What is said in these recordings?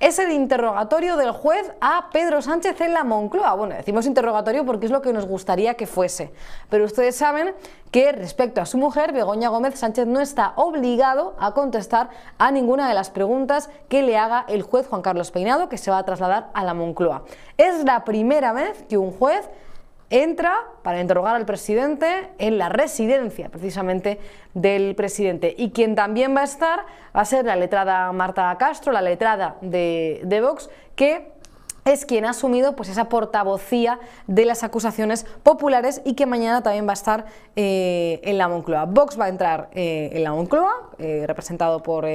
es el interrogatorio del juez a Pedro Sánchez en la Moncloa. Bueno, decimos interrogatorio porque es lo que nos gustaría que fuese. Pero ustedes saben que respecto a su mujer, Begoña Gómez Sánchez no está obligado a contestar a ninguna de las preguntas que le haga el juez Juan Carlos Peinado, que se va a trasladar a la Moncloa. Es la primera vez que un juez entra para interrogar al presidente en la residencia precisamente del presidente. Y quien también va a estar va a ser la letrada Marta Castro, la letrada de, Vox, que es quien ha asumido pues esa portavocía de las acusaciones populares y que mañana también va a estar eh, en la Moncloa. Vox va a entrar eh, en la Moncloa, eh, representado por,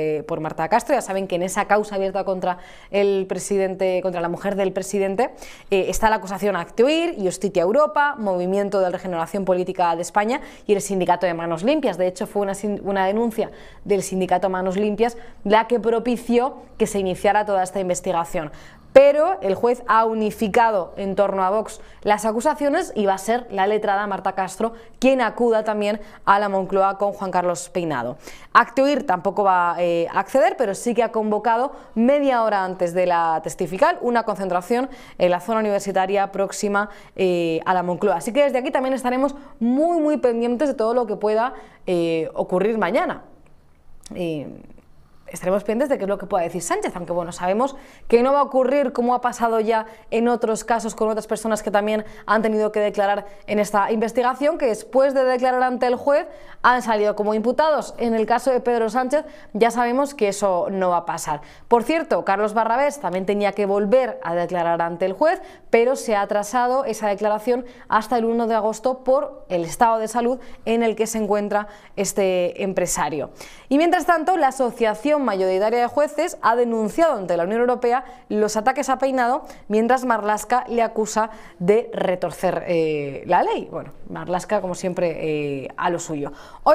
Marta Castro. Ya saben que en esa causa abierta contra el presidente, contra la mujer del presidente, está la acusación Actuir Actuir, Justicia Europa, Movimiento de Regeneración Política de España y el Sindicato de Manos Limpias. De hecho, fue una, denuncia del Sindicato Manos Limpias la que propició que se iniciara toda esta investigación pero el juez ha unificado en torno a Vox las acusaciones y va a ser la letrada Marta Castro quien acuda también a la Moncloa con Juan Carlos Peinado. Acteuir tampoco va eh, a acceder, pero sí que ha convocado media hora antes de la testifical una concentración en la zona universitaria próxima eh, a la Moncloa. Así que desde aquí también estaremos muy muy pendientes de todo lo que pueda eh, ocurrir mañana estaremos pendientes de qué es lo que pueda decir Sánchez, aunque bueno, sabemos que no va a ocurrir como ha pasado ya en otros casos con otras personas que también han tenido que declarar en esta investigación, que después de declarar ante el juez han salido como imputados. En el caso de Pedro Sánchez ya sabemos que eso no va a pasar. Por cierto, Carlos Barrabés también tenía que volver a declarar ante el juez, pero se ha atrasado esa declaración hasta el 1 de agosto por el estado de salud en el que se encuentra este empresario. Y mientras tanto, la Asociación Mayoritaria de Jueces ha denunciado ante la Unión Europea los ataques a Peinado, mientras Marlaska le acusa de retorcer eh, la ley. Bueno, Marlaska como siempre, eh, a lo suyo. Hoy